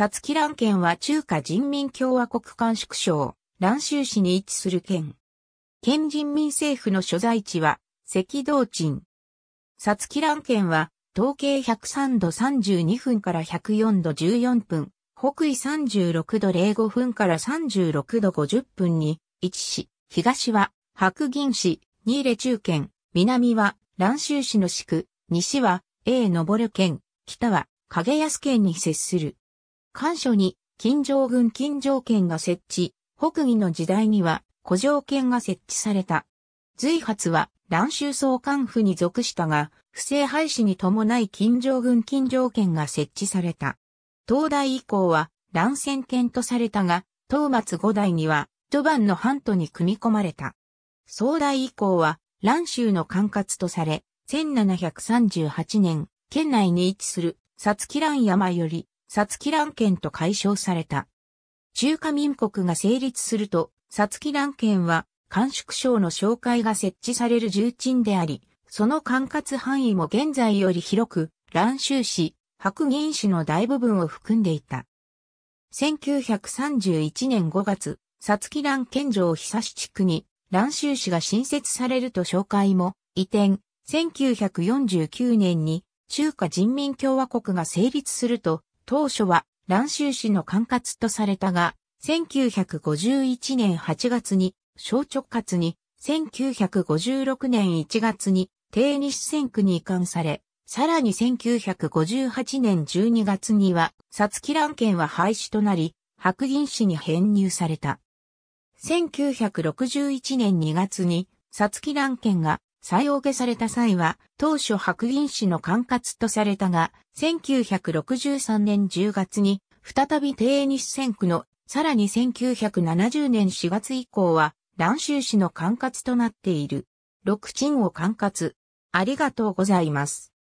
サツキラン県は中華人民共和国甘縮省、蘭州市に位置する県。県人民政府の所在地は、赤道鎮。サツキラン県は、統計103度32分から104度14分、北緯36度05分から36度50分に位置し、東は白銀市、新レ中県、南は蘭州市の市区、西は A る県、北は影安県に接する。官所に金城郡金城県が設置、北魏の時代には古城県が設置された。随発は蘭州総監府に属したが、不正廃止に伴い金城郡金城県が設置された。東大以降は蘭戦県とされたが、東末五代には、土番の半島に組み込まれた。総大以降は、蘭州の管轄とされ、1738年、県内に位置する、薩木蘭山より、薩ラ蘭県と解消された。中華民国が成立すると、薩ラ蘭県は、官宿省の紹介が設置される重鎮であり、その管轄範囲も現在より広く、蘭州市、白銀市の大部分を含んでいた。1931年5月、薩ラ蘭県城久志地区に、蘭州市が新設されると紹介も、移転、1949年に中華人民共和国が成立すると、当初は蘭州市の管轄とされたが、1951年8月に小直轄に、1956年1月に定日選区に移管され、さらに1958年12月には、札木蘭県は廃止となり、白銀市に編入された。1961年2月に、札木蘭県が再オけされた際は、当初白銀氏の管轄とされたが、1963年10月に、再び定西線区の、さらに1970年4月以降は、蘭州市の管轄となっている。六鎮を管轄。ありがとうございます。